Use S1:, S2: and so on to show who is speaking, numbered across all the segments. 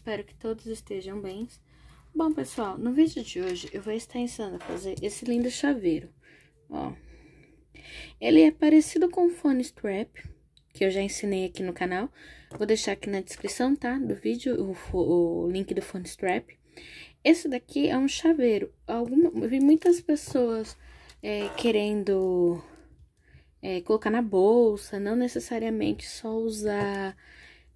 S1: espero que todos estejam bem. Bom, pessoal, no vídeo de hoje eu vou estar ensinando a fazer esse lindo chaveiro, ó. Ele é parecido com o fone strap, que eu já ensinei aqui no canal. Vou deixar aqui na descrição, tá, do vídeo, o, o link do fone strap. Esse daqui é um chaveiro. Alguma, eu vi muitas pessoas é, querendo é, colocar na bolsa, não necessariamente só usar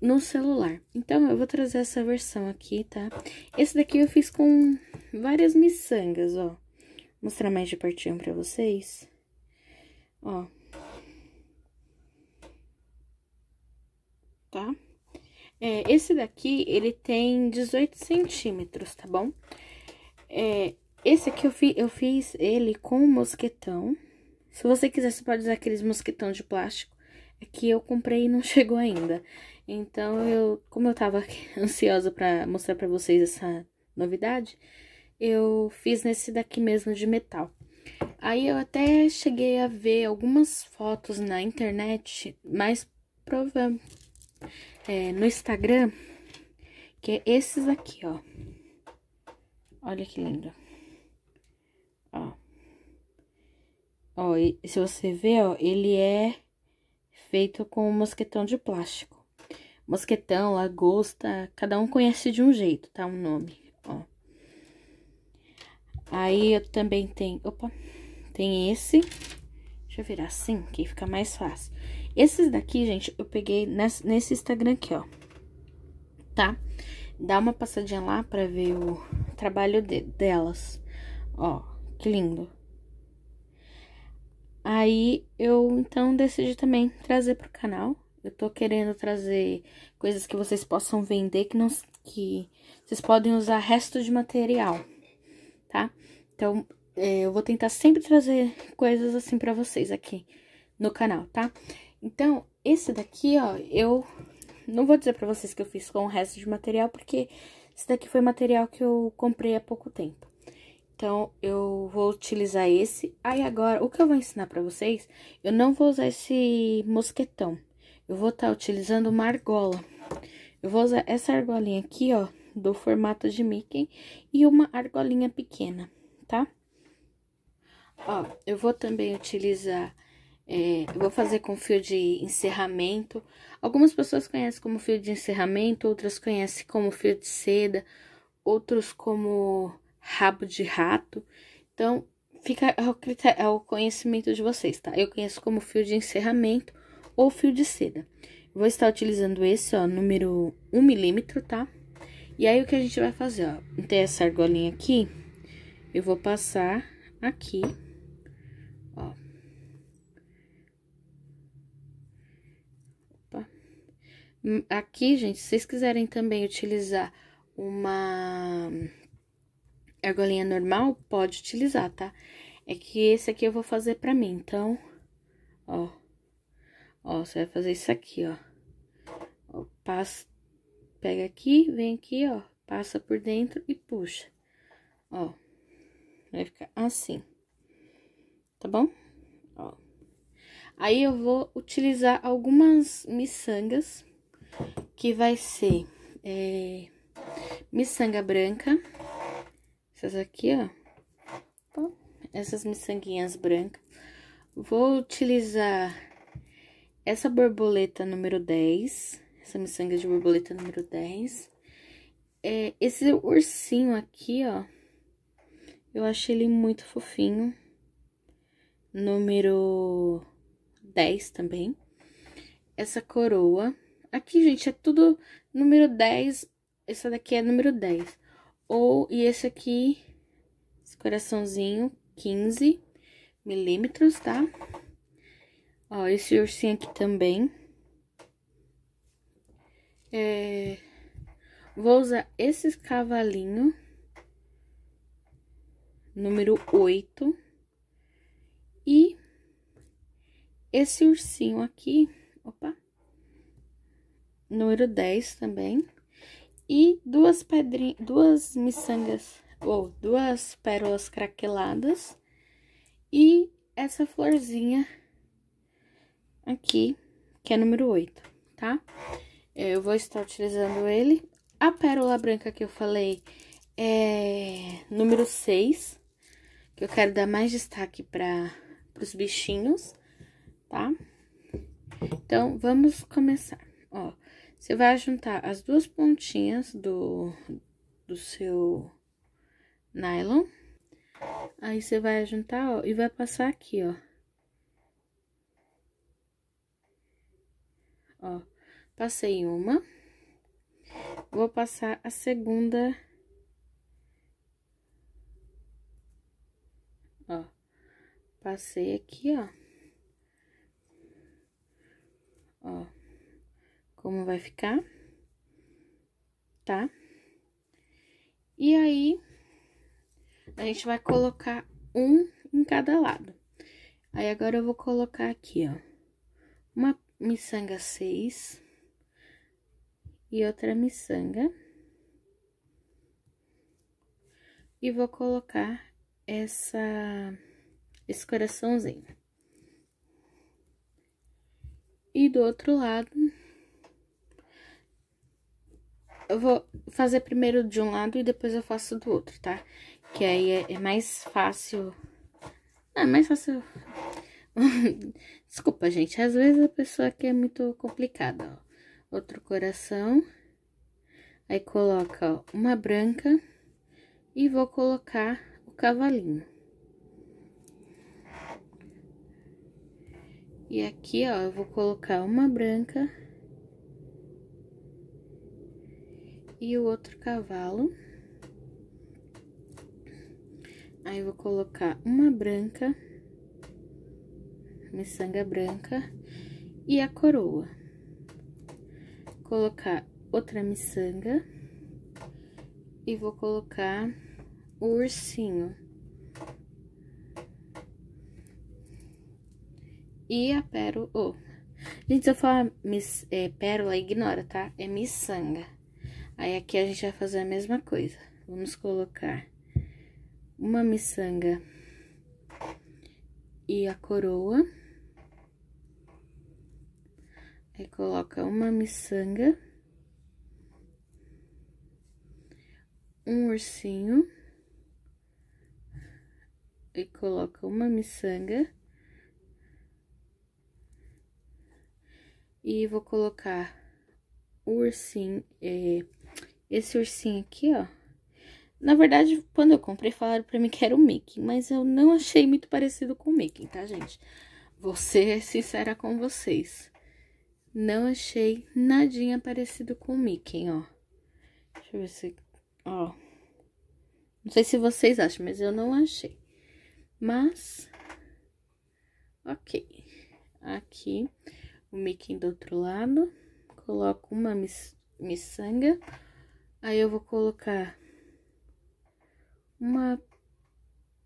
S1: no celular. Então, eu vou trazer essa versão aqui, tá? Esse daqui eu fiz com várias miçangas, ó. Vou mostrar mais de pertinho pra vocês. Ó. Tá? É, esse daqui, ele tem 18 centímetros, tá bom? É, esse aqui eu, fi, eu fiz ele com mosquetão. Se você quiser, você pode usar aqueles mosquetão de plástico que eu comprei e não chegou ainda. Então, eu, como eu tava ansiosa para mostrar para vocês essa novidade, eu fiz nesse daqui mesmo de metal. Aí eu até cheguei a ver algumas fotos na internet, mas prova é, no Instagram, que é esses aqui, ó. Olha que lindo. Ó. Ó, e se você ver, ó, ele é feito com mosquetão de plástico. Mosquetão, lagosta, cada um conhece de um jeito, tá? Um nome, ó. Aí eu também tenho, opa, tem esse. Deixa eu virar assim, que fica mais fácil. Esses daqui, gente, eu peguei nesse, nesse Instagram aqui, ó. Tá? Dá uma passadinha lá pra ver o trabalho de, delas. Ó, que lindo. Aí eu então decidi também trazer para o canal. Eu tô querendo trazer coisas que vocês possam vender que não que vocês podem usar resto de material, tá? Então, é, eu vou tentar sempre trazer coisas assim para vocês aqui no canal, tá? Então, esse daqui, ó, eu não vou dizer para vocês que eu fiz com o resto de material, porque esse daqui foi material que eu comprei há pouco tempo. Então, eu vou utilizar esse. Aí, agora, o que eu vou ensinar pra vocês, eu não vou usar esse mosquetão. Eu vou estar tá utilizando uma argola. Eu vou usar essa argolinha aqui, ó, do formato de Mickey e uma argolinha pequena, tá? Ó, eu vou também utilizar, é, eu vou fazer com fio de encerramento. Algumas pessoas conhecem como fio de encerramento, outras conhecem como fio de seda, outros como rabo de rato. Então, fica ao, critério, ao conhecimento de vocês, tá? Eu conheço como fio de encerramento ou fio de seda. Vou estar utilizando esse, ó, número 1 milímetro, tá? E aí, o que a gente vai fazer, ó? Tem essa argolinha aqui, eu vou passar aqui, ó. Opa. Hum, aqui, gente, se vocês quiserem também utilizar uma argolinha normal, pode utilizar, tá? É que esse aqui eu vou fazer pra mim, então, ó. Ó, você vai fazer isso aqui, ó. ó passa, pega aqui, vem aqui, ó, passa por dentro e puxa. Ó, vai ficar assim, tá bom? Ó. Aí, eu vou utilizar algumas miçangas, que vai ser é, miçanga branca essas aqui, ó. Essas miçanguinhas brancas. Vou utilizar essa borboleta número 10. Essa miçanga de borboleta número 10. É, esse ursinho aqui, ó. Eu achei ele muito fofinho. Número 10 também. Essa coroa. Aqui, gente, é tudo número 10. Essa daqui é número 10. Ou, e esse aqui, esse coraçãozinho, 15 milímetros, tá? Ó, esse ursinho aqui também. É, vou usar esse cavalinho número 8. E esse ursinho aqui, opa, número 10 também e duas pedrinhas, duas miçangas ou duas pérolas craqueladas e essa florzinha aqui, que é número 8, tá? É, eu vou estar utilizando ele. A pérola branca que eu falei é número 6, que eu quero dar mais destaque para os bichinhos, tá? Então, vamos começar, ó. Você vai juntar as duas pontinhas do, do seu nylon. Aí, você vai juntar, ó, e vai passar aqui, ó. Ó, passei uma. Vou passar a segunda... Ó, passei aqui, ó. Ó como vai ficar, tá? E aí, a gente vai colocar um em cada lado. Aí, agora eu vou colocar aqui, ó, uma miçanga 6 e outra miçanga. E vou colocar essa, esse coraçãozinho. E do outro lado, eu vou fazer primeiro de um lado e depois eu faço do outro, tá? Que aí é, é mais fácil... Não, é mais fácil... Desculpa, gente. Às vezes a pessoa aqui é muito complicada, ó. Outro coração. Aí coloca ó, uma branca e vou colocar o cavalinho. E aqui, ó, eu vou colocar uma branca e o outro cavalo. Aí, vou colocar uma branca, miçanga branca e a coroa. Colocar outra miçanga e vou colocar o ursinho. E a pérola. Oh. Gente, se eu falar miss, é, pérola, ignora, tá? É miçanga. Aí aqui a gente vai fazer a mesma coisa. Vamos colocar uma miçanga e a coroa. Aí coloca uma miçanga, um ursinho, e coloca uma miçanga. E vou colocar o ursinho, eh, esse ursinho aqui, ó. Na verdade, quando eu comprei, falaram pra mim que era o Mickey, mas eu não achei muito parecido com o Mickey, tá, gente? Vou ser sincera com vocês. Não achei nadinha parecido com o Mickey, ó. Deixa eu ver se... Ó. Não sei se vocês acham, mas eu não achei. Mas... Ok. Aqui, o Mickey do outro lado. Coloco uma miçanga Aí eu vou colocar uma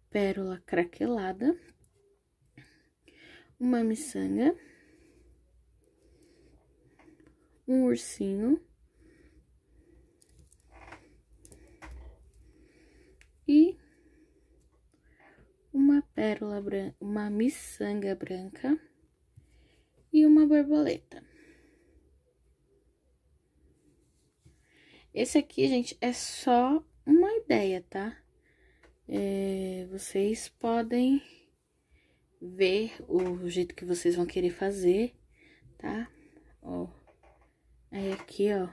S1: pérola craquelada, uma miçanga, um ursinho e uma pérola branca, uma miçanga branca e uma borboleta. Esse aqui, gente, é só uma ideia, tá? É, vocês podem ver o jeito que vocês vão querer fazer, tá? Ó, aí aqui, ó,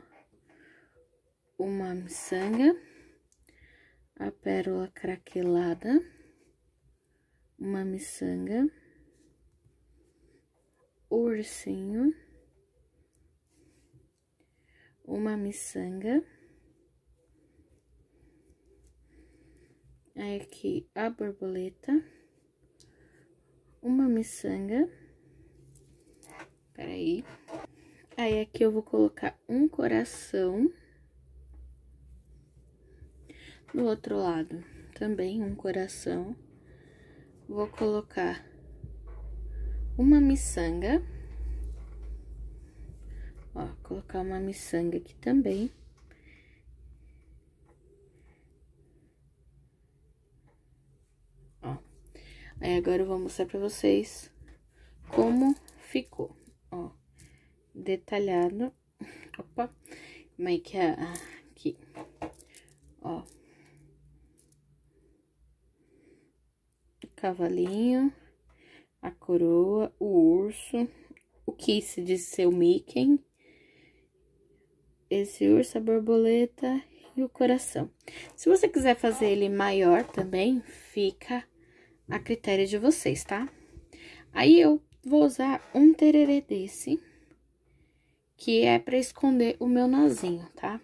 S1: uma miçanga, a pérola craquelada, uma miçanga, ursinho uma miçanga. Aí aqui a borboleta, uma miçanga. Peraí. Aí aqui eu vou colocar um coração. Do outro lado, também um coração. Vou colocar uma miçanga colocar uma miçanga aqui também. Ó. Aí, agora eu vou mostrar pra vocês como ficou, ó. Detalhado. Opa. Como é que é? Ah, aqui. Ó. Cavalinho. A coroa. O urso. O que se diz ser o Mickey esse urso, a borboleta e o coração. Se você quiser fazer ele maior também, fica a critério de vocês, tá? Aí eu vou usar um tererê desse, que é para esconder o meu nozinho, tá?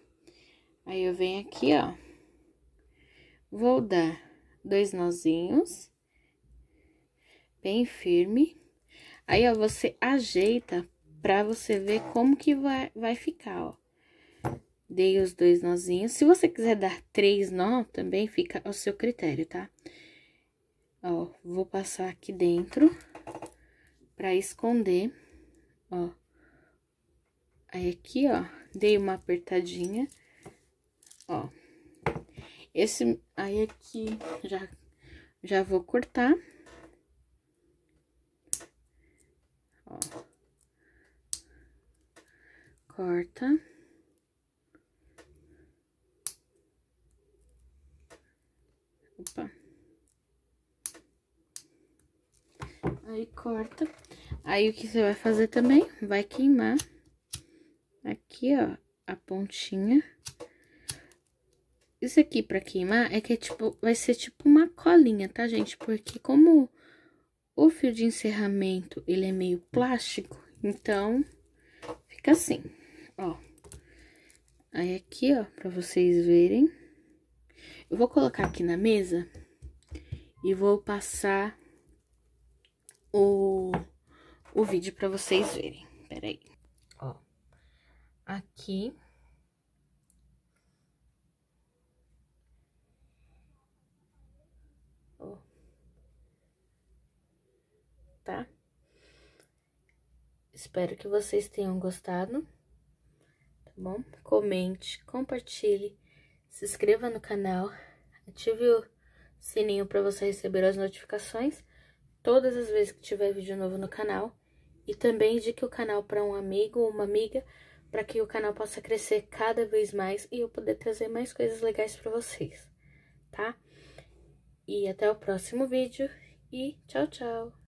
S1: Aí eu venho aqui, ó. Vou dar dois nozinhos, bem firme. Aí, ó, você ajeita pra você ver como que vai, vai ficar, ó. Dei os dois nozinhos. Se você quiser dar três nó, também fica ao seu critério, tá? Ó, vou passar aqui dentro pra esconder, ó. Aí aqui, ó, dei uma apertadinha, ó. Esse, aí aqui, já, já vou cortar. Ó. Corta. Aí corta. Aí o que você vai fazer também? Vai queimar aqui, ó, a pontinha. Isso aqui pra queimar é que é tipo, vai ser tipo uma colinha, tá, gente? Porque como o fio de encerramento, ele é meio plástico, então fica assim, ó. Aí aqui, ó, pra vocês verem. Eu vou colocar aqui na mesa e vou passar o, o vídeo para vocês verem. Peraí. Ó, aqui. Ó. Tá? Espero que vocês tenham gostado. Tá bom? Comente, compartilhe, se inscreva no canal, ative o sininho para você receber as notificações todas as vezes que tiver vídeo novo no canal e também indique o canal para um amigo ou uma amiga para que o canal possa crescer cada vez mais e eu poder trazer mais coisas legais para vocês, tá? E até o próximo vídeo e tchau, tchau!